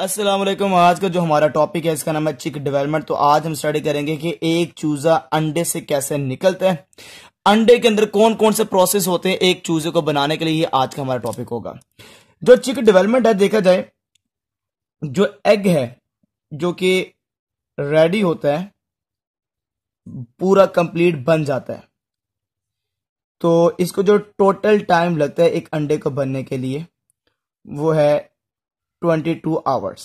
असलम आज का जो हमारा टॉपिक है इसका नाम है चिक डेवलपमेंट तो आज हम स्टडी करेंगे कि एक चूजा अंडे से कैसे निकलता है अंडे के अंदर कौन कौन से प्रोसेस होते हैं एक चूजे को बनाने के लिए ये आज का हमारा टॉपिक होगा जो चिक डेवलपमेंट है देखा जाए जो एग है जो कि रेडी होता है पूरा कंप्लीट बन जाता है तो इसको जो टोटल टाइम लगता है एक अंडे को बनने के लिए वो है ट्वेंटी टू आवर्स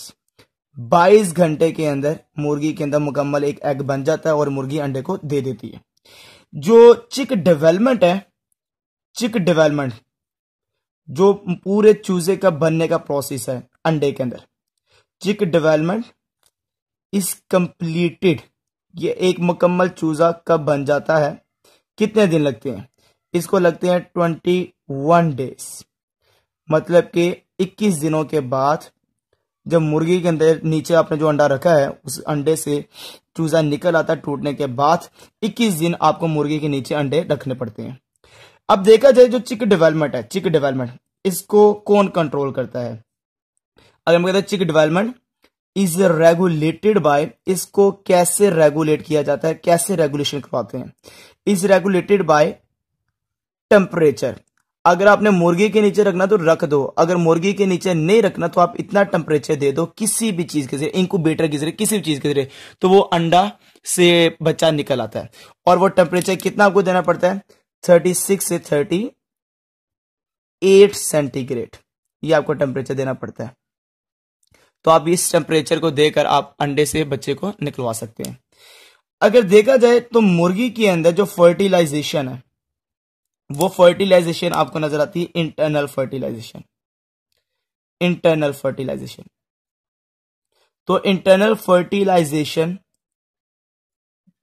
बाईस घंटे के अंदर मुर्गी के अंदर मुकम्मल एक एग बन जाता है और मुर्गी अंडे को दे देती है जो चिक डेवलपमेंट है चिक डेवलपमेंट जो पूरे चूजे का बनने का प्रोसेस है अंडे के अंदर चिक डेवलपमेंट इज कंप्लीटेड ये एक मुकम्मल चूजा कब बन जाता है कितने दिन लगते हैं इसको लगते हैं ट्वेंटी वन डेज मतलब कि 21 दिनों के बाद जब मुर्गी के अंदर नीचे आपने जो अंडा रखा है उस अंडे से चूजा निकल आता है टूटने के बाद 21 दिन आपको मुर्गी के नीचे अंडे रखने पड़ते हैं अब देखा जाए जो चिक डेवलपमेंट है चिक डेवलपमेंट इसको कौन कंट्रोल करता है अगर हम कहते हैं चिक डेवलपमेंट इज रेगुलेटेड बाय इसको कैसे रेगुलेट किया जाता है कैसे रेगुलेशन करवाते हैं इज रेगुलेटेड बाय टेम्परेचर अगर आपने मुर्गी के नीचे रखना तो रख दो अगर मुर्गी के नीचे नहीं रखना तो आप इतना टेम्परेचर दे दो किसी भी चीज के जरिए बेटर के जरिए किसी भी चीज के जरिए तो वो अंडा से बच्चा निकल आता है और वो टेम्परेचर कितना आपको देना पड़ता है थर्टी सिक्स से थर्टी एट सेंटीग्रेड ये आपको टेम्परेचर देना पड़ता है तो आप इस टेम्परेचर को देकर आप अंडे से बच्चे को निकलवा सकते हैं अगर देखा जाए तो मुर्गी के अंदर जो फर्टिलाइजेशन है वो फर्टिलाइजेशन आपको नजर आती है इंटरनल फर्टिलाइजेशन इंटरनल फर्टिलाइजेशन तो इंटरनल फर्टिलाइजेशन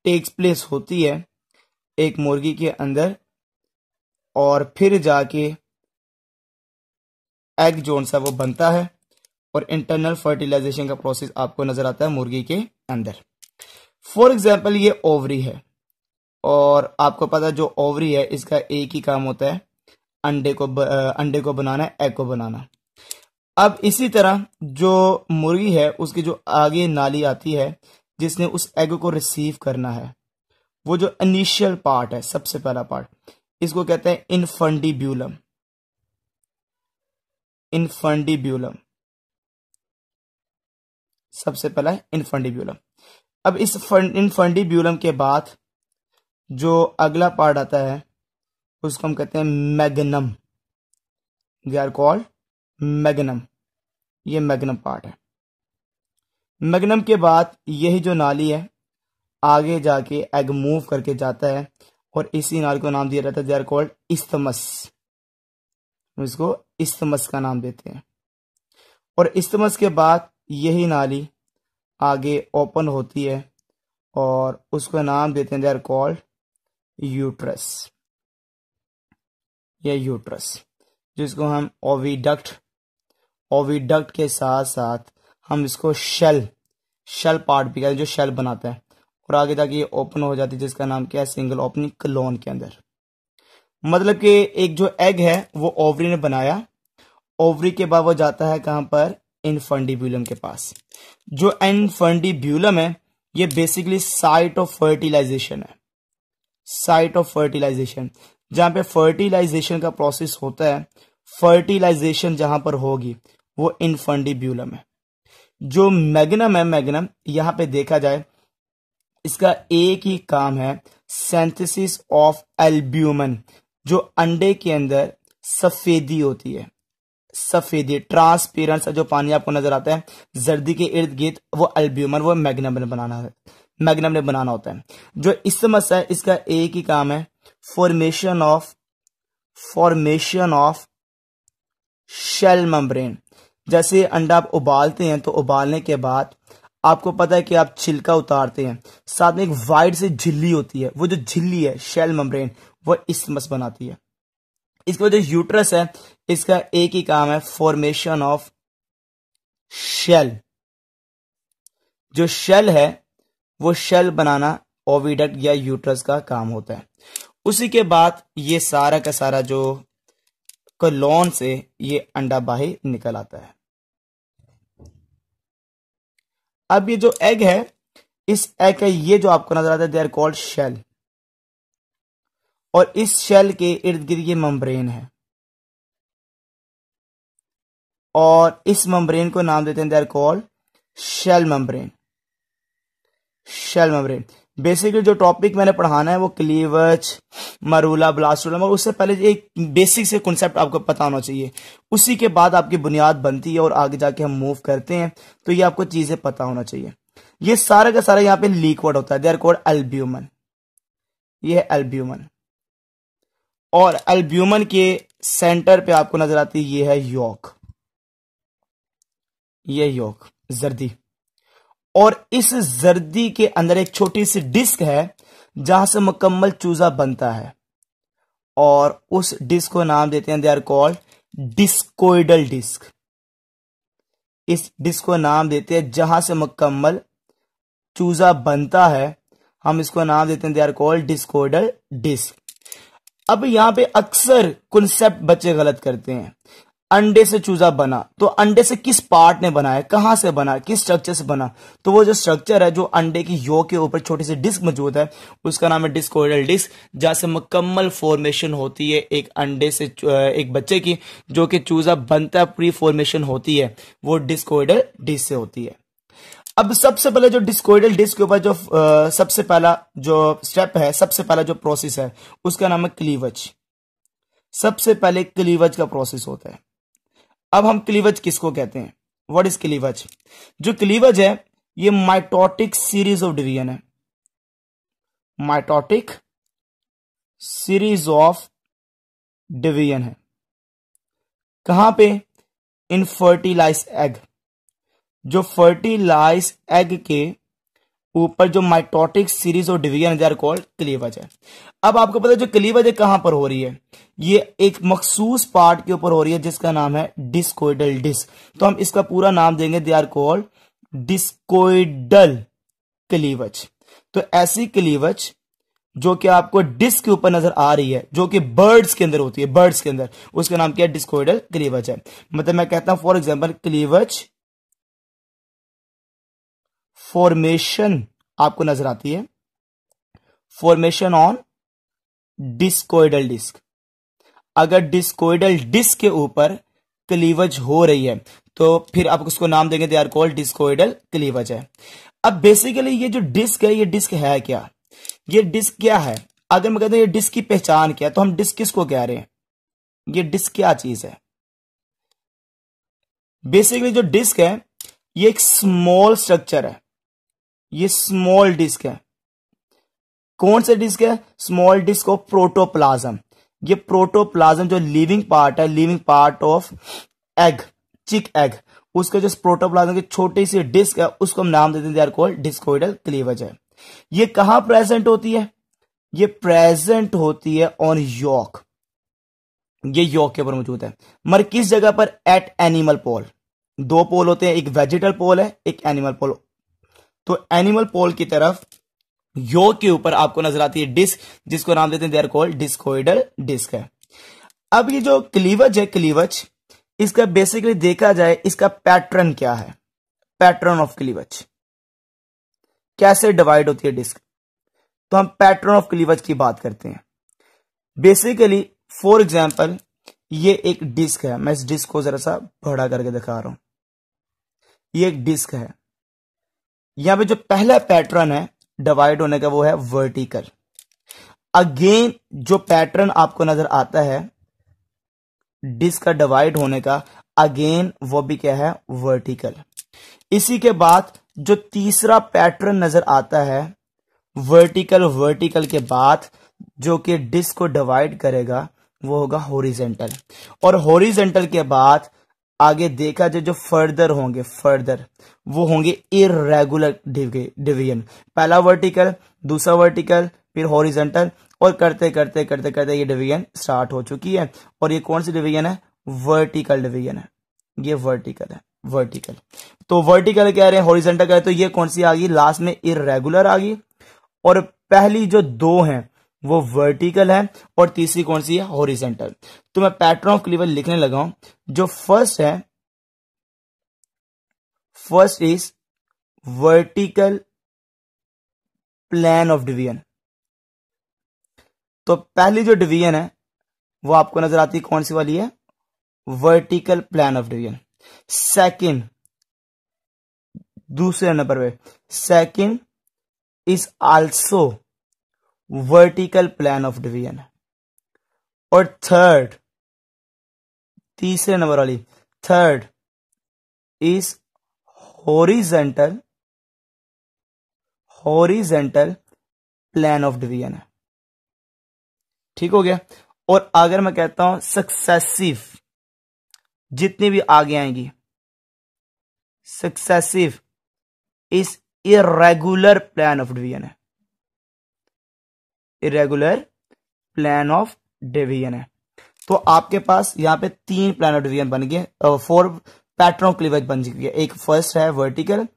टेक्स प्लेस होती है एक मुर्गी के अंदर और फिर जाके एग जोन सा वो बनता है और इंटरनल फर्टिलाइजेशन का प्रोसेस आपको नजर आता है मुर्गी के अंदर फॉर एग्जाम्पल ये ओवरी है और आपको पता जो ओवरी है इसका एक ही काम होता है अंडे को ब, अंडे को बनाना एग को बनाना अब इसी तरह जो मुर्गी है उसकी जो आगे नाली आती है जिसने उस एग को रिसीव करना है वो जो इनिशियल पार्ट है सबसे पहला पार्ट इसको कहते हैं इनफंडीब्यूलम इनफंडीब्यूलम सबसे पहला है इनफंडीब्यूलम अब इस इनफंडिब्यूलम के बाद जो अगला पार्ट आता है उसको हम कहते हैं magnum they are called magnum ये मैगनम पार्ट है मैगनम के बाद यही जो नाली है आगे जाके एग मूव करके जाता है और इसी नाली को नाम दिया जाता है दे आर कॉल्ड इस्तमस इसको इस्तमस का नाम देते हैं और इस्तमस के बाद यही नाली आगे ओपन होती है और उसको नाम देते हैं दे आर कॉल्ड यूट्रस या यूट्रस जिसको हम ओविडक्ट ओविडक्ट के साथ साथ हम इसको शेल शेल पार्ट भी कहते हैं जो शेल बनाता है और आगे तक ये ओपन हो जाती है जिसका नाम क्या है सिंगल ओपनिंग क्लोन के अंदर मतलब कि एक जो एग है वो ओवरी ने बनाया ओवरी के बाद वो जाता है कहां पर इनफंडीब्यूलम के पास जो इनफंडीब्यूलम है ये बेसिकली साइट ऑफ फर्टिलाइजेशन है साइट ऑफ फर्टिलाइजेशन जहां पे फर्टिलाइजेशन का प्रोसेस होता है फर्टिलाइजेशन जहां पर होगी वो इनफंडिब्यूलम है जो मैग्नम है मैग्नम यहां पे देखा जाए इसका एक ही काम है सेंथिस ऑफ एल्ब्यूमन जो अंडे के अंदर सफेदी होती है सफेदी ट्रांसपेरेंट जो पानी आपको नजर आता है जर्दी के इर्द गिर्द वो एल्ब्यूमन वो मैग्नम बनाना है मैग्नम ने बनाना होता है जो इस समस्या है इसका एक ही काम है formation of formation of shell membrane जैसे अंडा आप उबालते हैं तो उबालने के बाद आपको पता है कि आप छिलका उतारते हैं साथ में एक वाइड से झिल्ली होती है वो जो झिल्ली है शेल मम्ब्रेन वो इसमस बनाती है इसके बाद जो यूट्रस है इसका एक ही काम है फॉर्मेशन ऑफ शेल जो शेल है वो शेल बनाना ओविडक्ट या यूट्रस का काम होता है उसी के बाद ये सारा का सारा जो कलोन से ये अंडा बाहर निकल आता है अब ये जो एग है इस एग का ये जो आपको नजर आता है दे आर कॉल्ड शेल और इस शेल के इर्द गिर्द ये मम्ब्रेन है और इस मम्ब्रेन को नाम देते हैं they are called shell membrane shell membrane basically जो टॉपिक मैंने पढ़ाना है वो क्लीवच मरूला ब्लास्टोला मगर उससे पहले एक बेसिक से कॉन्सेप्ट आपको पता होना चाहिए उसी के बाद आपकी बुनियाद बनती है और आगे जाके हम मूव करते हैं तो ये आपको चीजें पता होना चाहिए ये सारा का सारा यहाँ पे लीकवर्ड होता है देर कोड एल्ब्यूमन ये है एल्ब्यूमन और एल्ब्यूमन के सेंटर पे आपको नजर आती है ये है योक ये योक जर्दी और इस जर्दी के अंदर एक छोटी सी डिस्क है जहां से मुकम्मल चूजा बनता है और उस डिस्क को नाम देते हैं they are called discoidal disc इस डिस्क को नाम देते हैं जहां से मुकम्मल चूजा बनता है हम इसको नाम देते हैं they are called discoidal disc अब यहां पे अक्सर कंसेप्ट बच्चे गलत करते हैं अंडे से चूजा बना तो अंडे से किस पार्ट ने बना है कहां से बना किस स्ट्रक्चर से बना तो वो जो स्ट्रक्चर है जो अंडे की यो के ऊपर छोटी सी डिस्क मौजूद है उसका नाम है डिस्कोइडल डिस्क जहां से मुकम्मल फॉर्मेशन होती है एक अंडे से एक बच्चे की जो कि चूजा बनता है प्री फॉर्मेशन होती है वो डिस्कोइडल डिस्क से होती है अब सबसे पहले जो डिस्कोइडल डिस्क के ऊपर जो आ, सबसे पहला जो स्टेप है सबसे पहला जो प्रोसेस है उसका नाम है क्लीवच सबसे पहले क्लीवच का प्रोसेस होता है अब हम क्लीवज किसको कहते हैं व्हाट इज क्लीवज जो क्लीवज है ये माइटोटिक सीरीज ऑफ डिवीजन है माइटोटिक सीरीज ऑफ डिवीजन है कहां पे इन फर्टिलाइज एग जो फर्टिलाइज एग के ऊपर जो माइटोटिक सीरीज और division they are called cleavage है अब आपको पता है जो क्लीवज है कहां पर हो रही है ये एक मखसूस पार्ट के ऊपर हो रही है जिसका नाम है डिस्कोइडल डिस्क तो हम इसका पूरा नाम देंगे they are called discoidal cleavage तो ऐसी क्लीवज जो कि आपको डिस्क के ऊपर नजर आ रही है जो कि बर्ड्स के अंदर होती है बर्ड्स के अंदर उसका नाम क्या है डिस्कोइडल क्लीवज है मतलब मैं कहता हूं फॉर एग्जाम्पल क्लीवज फॉर्मेशन आपको नजर आती है फॉर्मेशन ऑन डिस्कोइडल डिस्क अगर डिस्कोइडल डिस्क के ऊपर क्लीवज हो रही है तो फिर आप उसको नाम देंगे they are called discoidal cleavage है अब बेसिकली ये जो डिस्क है ये डिस्क है क्या ये डिस्क क्या है अगर मैं कहता हूं ये डिस्क की पहचान क्या है तो हम डिस्क किसको कह रहे हैं ये डिस्क क्या चीज है बेसिकली जो डिस्क है ये एक स्मॉल स्ट्रक्चर है ये स्मॉल डिस्क है कौन सा डिस्क है स्मॉल डिस्क ऑफ प्रोटोप्लाज्म ये प्रोटोप्लाज्म जो लिविंग पार्ट है living part of egg chick egg उसका जो प्रोटोप्लाज्म की छोटी सी डिस्क है उसको हम नाम देते हैं दे कॉल्ड डिस्कोइडल क्लीवेज है ये कहां प्रेजेंट होती है ये प्रेजेंट होती है ऑन यॉक ये यॉक के ऊपर मौजूद है मगर किस जगह पर एट एनिमल पोल दो पोल होते हैं एक वेजिटल पोल है एक एनिमल पोल तो एनिमल पोल की तरफ योग के ऊपर आपको नजर आती है डिस्क जिसको नाम देते हैं देर कॉल्ड डिस्कोइडल डिस्क है अब ये जो क्लीवज है क्लीवज इसका बेसिकली देखा जाए इसका पैटर्न क्या है पैटर्न ऑफ क्लीवज कैसे डिवाइड होती है डिस्क तो हम पैटर्न ऑफ क्लीवज की बात करते हैं बेसिकली फॉर एग्जाम्पल ये एक डिस्क है मैं इस डिस्क को जरा सा बड़ा करके दिखा रहा हूं ये एक डिस्क है यहां पे जो पहला पैटर्न है डिवाइड होने का वो है वर्टिकल अगेन जो पैटर्न आपको नजर आता है डिस्क का डिवाइड होने का अगेन वो भी क्या है वर्टिकल इसी के बाद जो तीसरा पैटर्न नजर आता है वर्टिकल वर्टिकल के बाद जो कि डिस्क को डिवाइड करेगा वो होगा हॉरिजेंटल और हॉरिजेंटल के बाद आगे देखा जाए जो फर्दर होंगे फर्दर वो होंगे इरेगुलर डिवीजन पहला वर्टिकल दूसरा वर्टिकल फिर हॉरिजेंटल और करते करते करते करते ये डिवीजन स्टार्ट हो चुकी है और ये कौन सी डिवीजन है वर्टिकल डिवीजन है ये वर्टिकल है वर्टिकल तो वर्टिकल कह रहे हैं हॉरिजेंटल कह रहे तो ये कौन सी आ गई लास्ट में इरेगुलर आ गई और पहली जो दो हैं वो वर्टिकल है और तीसरी कौन सी है हॉरिजेंटल तो मैं पैटर्न ऑफ क्लीवर लिखने लगा हूं जो फर्स्ट है first is vertical plane of division तो पहली जो डिवीजन है वो आपको नजर आती कौन सी वाली है vertical plane of division second दूसरे नंबर पे second is also vertical plane of division और थर्ड तीसरे नंबर वाली third is horizontal horizontal plane of division ठीक हो गया और अगर मैं कहता हूं सक्सेसिव जितनी भी आगे आएंगी successive is irregular plane of division है इरेगुलर प्लान ऑफ डिवीजन है तो आपके पास यहाँ पे तीन प्लान ऑफ डिवीजन बन गए फोर पैटर्न ऑफ क्लीवेज बन चुकी है एक फर्स्ट है vertical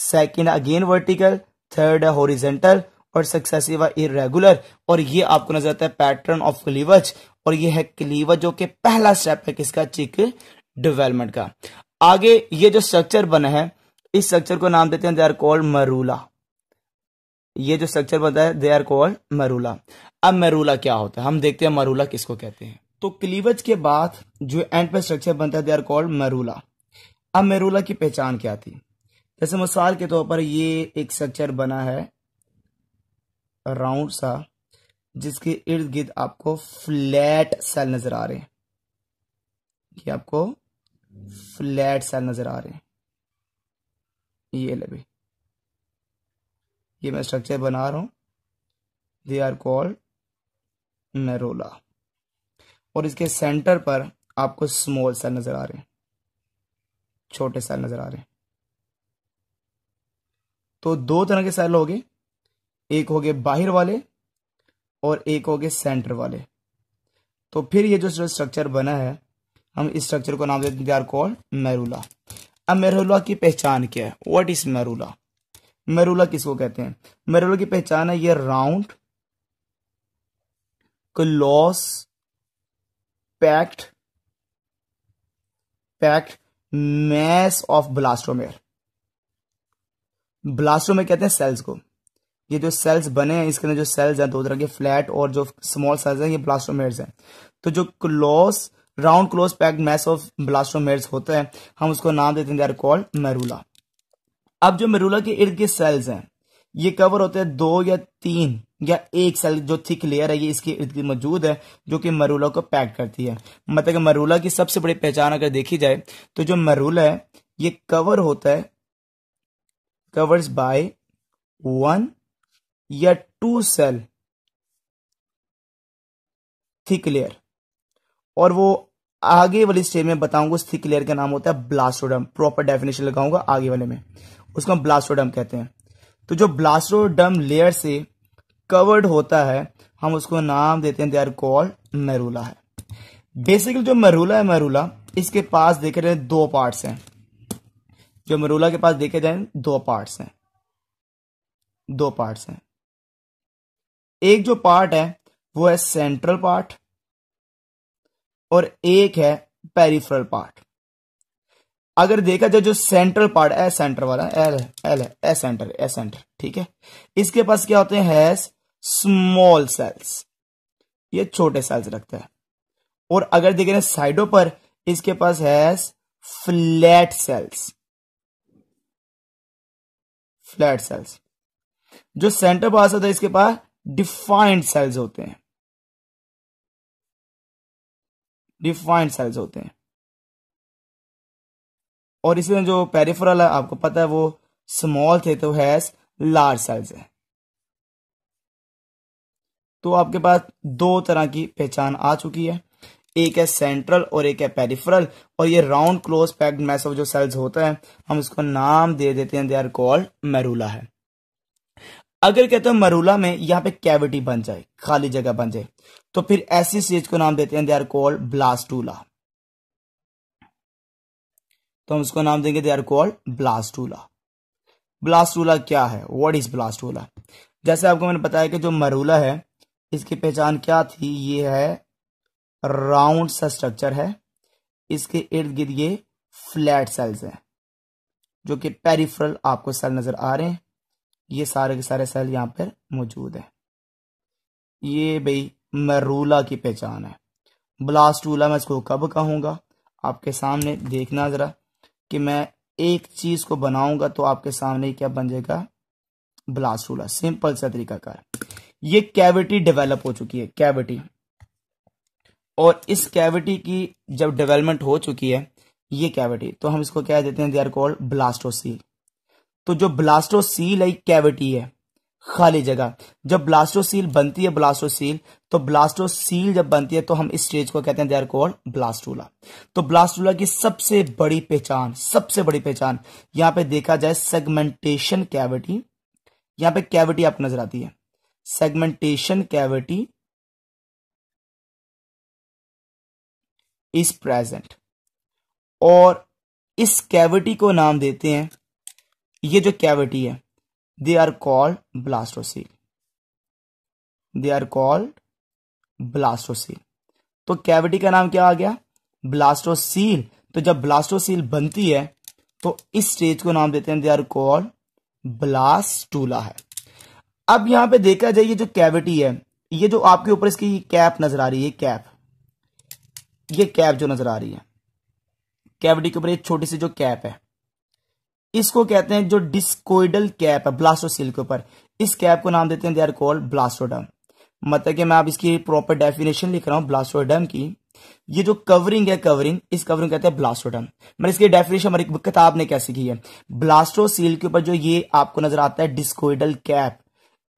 second again vertical third है होरिजेंटल और सक्सेसिव इरेगुलर और ये आपको नजर आता है पैटर्न ऑफ क्लीवज और ये है क्लीवज जो कि पहला स्टेप है किसका चिक डेवलपमेंट का आगे ये जो स्ट्रक्चर बना है इस स्ट्रक्चर को नाम देते हैं दे आर कॉल्ड मरूला ये जो स्ट्रक्चर है दे आर कॉल्ड मरूला अब मरूला क्या होता है हम देखते हैं मरूला किसको कहते हैं तो क्लीवेज के बाद जो एंड पे स्ट्रक्चर बनता है दे आर कॉल्ड मरूला अब मेरूला की पहचान क्या थी जैसे मिसाल के तौर पर ये एक स्ट्रक्चर बना है राउंड सा जिसके इर्द गिर्द आपको फ्लैट सेल नजर आ रहे हैं कि आपको फ्लैट सेल नजर आ रहे हैं ये लगे ये मैं स्ट्रक्चर बना रहा हूँ दे आर कॉल्ड नरोला और इसके सेंटर पर आपको स्मॉल सेल नजर आ रहे हैं छोटे सेल नजर आ रहे हैं तो दो तरह के सेल हो गए एक हो गए बाहर वाले और एक हो गए सेंटर वाले तो फिर ये जो स्ट्रक्चर बना है हम इस स्ट्रक्चर को नाम देते हैं दे आर कॉल्ड मेरूला अब मेरूला की पहचान क्या है व्हाट इज मेरूला मेरुला किसको कहते हैं मेरुला की पहचान है ये round close packed packed mass of blastomere blastomere कहते हैं सेल्स को ये जो सेल्स बने हैं इसके अंदर जो सेल्स हैं दो तरह के फ्लैट और जो स्मॉल सेल्स हैं ये ब्लास्टोमेयर्स हैं तो जो close round close packed mass of blastomeres होते हैं हम उसको नाम देते हैं दे आर कॉल्ड मेरुला अब जो मेरूला के इर्द के सेल्स हैं ये कवर होते हैं दो या तीन या एक सेल जो थिक लेयर है ये इसके इर्द गिर्द मौजूद है जो कि मरूला को पैक करती है मतलब मरूला की सबसे बड़ी पहचान अगर देखी जाए तो जो मरूला है ये कवर होता है कवर्स बाय वन या टू सेल थिक लेयर और वो आगे वाली स्टेज में बताऊंगा उस थिक लेयर का नाम होता है ब्लास्टोडम प्रॉपर डेफिनेशन लगाऊंगा आगे वाले में उसको हम ब्लास्टोडम कहते हैं तो जो ब्लास्टोडम लेयर से कवर्ड होता है हम उसको नाम देते हैं दे आर कॉल्ड मैरूला है बेसिकली जो मेरूला है मैरूला इसके पास देखे जाए दो पार्ट्स हैं जो मैरूला के पास देखे जाए दो पार्ट्स हैं दो पार्ट्स हैं एक जो पार्ट है वो है सेंट्रल पार्ट और एक है पेरिफेरल पार्ट अगर देखा जाए जो सेंट्रल पार्ट ए सेंटर वाला एल एल है ए सेंटर ए सेंटर ठीक है इसके पास क्या होते हैं स्मॉल सेल्स ये छोटे सेल्स रखता है और अगर देखें साइडों पर इसके पास है फ्लैट सेल्स फ्लैट सेल्स जो सेंटर पास होता है इसके पास डिफाइंड सेल्स होते हैं डिफाइंड सेल्स होते हैं और इसमें जो पेरिफेरल है आपको पता है वो स्मॉल थे तो हैज लार्ज सेल्स है तो आपके पास दो तरह की पहचान आ चुकी है एक है सेंट्रल और एक है पेरिफेरल और ये round close packed mass of जो सेल्स होता है हम इसको नाम दे देते हैं दे आर कॉल्ड मेरूला है अगर कहते हैं मरूला में यहाँ पे कैविटी बन जाए खाली जगह बन जाए तो फिर ऐसी चीज को नाम देते हैं दे आर कॉल्ड ब्लास्टूला तो हम इसको नाम देंगे they are called blastula blastula क्या है वट इज ब्लास्टूला जैसे आपको मैंने बताया कि जो मरूला है इसकी पहचान क्या थी ये है राउंड सा स्ट्रक्चर है इसके इर्द गिर्द ये फ्लैट सेल्स हैं जो कि पेरिफेरल आपको सेल नजर आ रहे हैं ये सारे के सारे सेल यहाँ पर मौजूद है ये भाई मरूला की पहचान है ब्लास्टूला मैं इसको कब कहूंगा आपके सामने देखना ज़रा कि मैं एक चीज को बनाऊंगा तो आपके सामने क्या बन जाएगा ब्लास्ट सिंपल सा कर ये कैविटी डेवलप हो चुकी है कैविटी और इस कैविटी की जब डेवलपमेंट हो चुकी है ये कैविटी तो हम इसको क्या देते हैं दे आर कॉल्ड ब्लास्टोसील तो जो ब्लास्टोसील है कैविटी है खाली जगह जब ब्लास्टोसील बनती है ब्लास्टोसील तो ब्लास्टोसील जब बनती है तो हम इस स्टेज को कहते हैं देर कोल्ड ब्लास्टूला तो ब्लास्टूला की सबसे बड़ी पहचान सबसे बड़ी पहचान यहां पे देखा जाए सेगमेंटेशन कैविटी यहां पे कैविटी आपको नजर आती है सेगमेंटेशन कैविटी इज प्रेजेंट और इस कैविटी को नाम देते हैं ये जो कैविटी है They are called blastocyst they are called blastocoel तो कैविटी का नाम क्या आ गया ब्लास्टोसील तो जब ब्लास्टोसील बनती है तो इस स्टेज को नाम देते हैं दे आर कॉल्ड ब्लास्टूला है अब यहां पे देखा जाए ये जो कैविटी है ये जो आपके ऊपर इसकी कैप नजर आ रही है कैप ये कैप जो नजर आ रही है कैविटी के ऊपर एक छोटी सी जो कैप है इसको कहते हैं जो डिस्कोइडल कैप है ब्लास्टोसिल के ऊपर इस कैप को नाम देते हैं दे आर कॉल्ड ब्लास्टोडम मतलब कि मैं आप इसकी प्रॉपर डेफिनेशन लिख रहा हूं ब्लास्टोडम की ये जो कवरिंग है कवरिंग इस कवरिंग कहते हैं ब्लास्टोडम मैं मतलब इसकी डेफिनेशन हमारी किताब ने कैसे की है ब्लास्टोसील के ऊपर जो ये आपको नजर आता है डिस्कोइडल कैप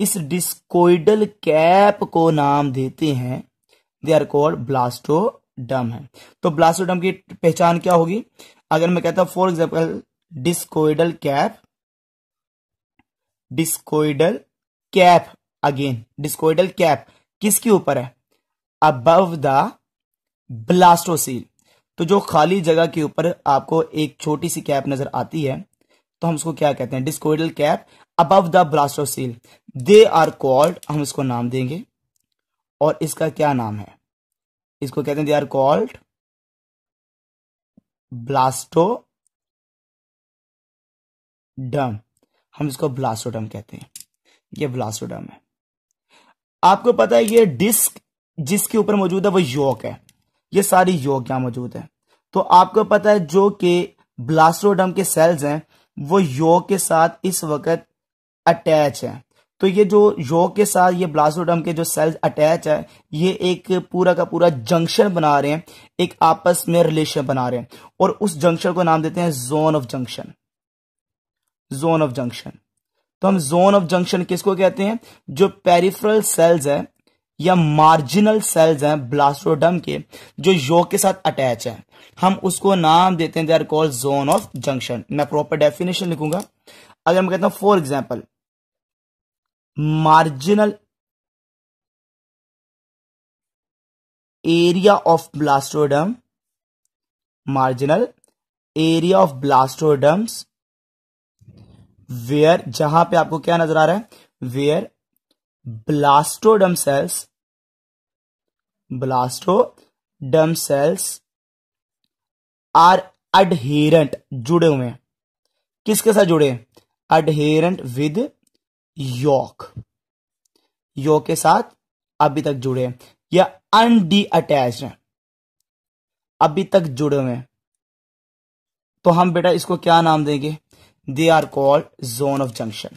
इस डिस्कोइडल कैप को नाम देते हैं दे आर कॉल्ड ब्लास्टोडम है तो ब्लास्टोडम की पहचान क्या होगी अगर मैं कहता हूं for example discoidal cap discoidal cap again discoidal cap किसके ऊपर है अबव द ब्लास्टोसील तो जो खाली जगह के ऊपर आपको एक छोटी सी कैप नजर आती है तो हम उसको क्या कहते हैं discoidal cap above the blastocoel they are called हम इसको नाम देंगे और इसका क्या नाम है इसको कहते हैं दे आर कॉल्ड ब्लास्टो डर्म हम इसको ब्लास्टोडम कहते हैं ये ब्लास्टोडम है आपको पता है ये डिस्क जिसके ऊपर मौजूद है वो योक है ये सारी योक यहां मौजूद है तो आपको पता है जो कि ब्लास्टोडम के सेल्स हैं वो योक के साथ इस वक्त अटैच है तो ये जो योग के साथ ये ब्लास्टोडम के जो सेल्स अटैच है ये एक पूरा का पूरा जंक्शन बना रहे हैं एक आपस में रिलेशन बना रहे हैं और उस जंक्शन को नाम देते हैं zone of junction zone of junction तो हम जोन ऑफ जंक्शन किसको कहते हैं जो पेरिफ्रल सेल्स है या मार्जिनल सेल्स हैं ब्लास्टोडम के जो योग के साथ अटैच हैं हम उसको नाम देते हैं they are called zone of junction मैं प्रॉपर डेफिनेशन लिखूंगा अगर मैं कहता हूं for example marginal area of blastoderm marginal area of blastoderms where जहां पे आपको क्या नजर आ रहा है where blastoderm cells blastoderm cells are adherent जुड़े हुए हैं किसके साथ जुड़े हैं अडहेरेंट विद योक योक के साथ अभी तक जुड़े हैं या अनडी अटैच हैं अभी तक जुड़े हुए हैं तो हम बेटा इसको क्या नाम देंगे they are called zone of junction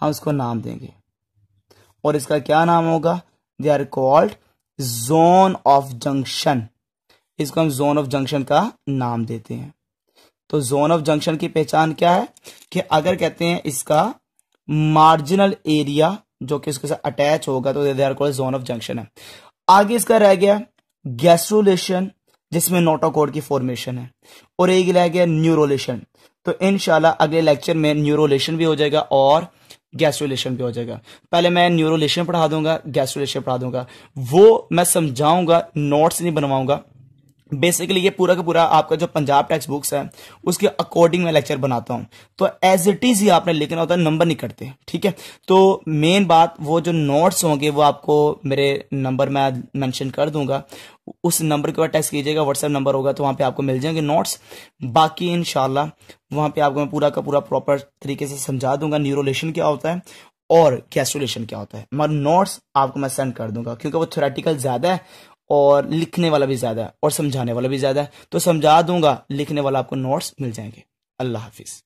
हम इसको नाम देंगे और इसका क्या नाम होगा they are called zone of junction इसको हम जोन ऑफ जंक्शन का नाम देते हैं तो जोन ऑफ जंक्शन की पहचान क्या है कि अगर कहते हैं इसका मार्जिनल एरिया जो कि इसके साथ अटैच होगा तो they are called zone of junction है आगे इसका रह गया गैस्ट्रोलेशन जिसमें नोटोकोड की फॉर्मेशन है और एक रह गया न्यूरोलेशन तो इन अगले लेक्चर में न्यूरोलेशन भी हो जाएगा और गैस्ट्रोलेशन भी हो जाएगा पहले मैं न्यूरोलेशन पढ़ा दूंगा गैस्ट्रोलेशन पढ़ा दूंगा वो मैं समझाऊंगा नोट्स नहीं बनवाऊंगा बेसिकली ये पूरा का पूरा आपका जो पंजाब टेक्स बुक्स है उसके अकॉर्डिंग मैं लेक्चर बनाता हूँ तो एज इट इज ही आपने लिखना होता है नंबर नहीं कटते ठीक है तो मेन बात वो जो नोट्स होंगे वो आपको मेरे नंबर मैं मेंशन कर दूंगा उस नंबर के ऊपर टेक्स कीजिएगा व्हाट्सएप नंबर होगा तो वहां पे आपको मिल जाएंगे नोट्स बाकी इनशाला वहां पे आपको मैं पूरा का पूरा प्रॉपर तरीके से समझा दूंगा न्यूरोलेशन क्या होता है और कैस्टोलेशन क्या होता है मगर नोट्स आपको मैं सेंड कर दूंगा क्योंकि वो थोरेटिकल ज्यादा है और लिखने वाला भी ज़्यादा है और समझाने वाला भी ज़्यादा है तो समझा दूंगा लिखने वाला आपको नोट्स मिल जाएंगे अल्लाह हाफिज़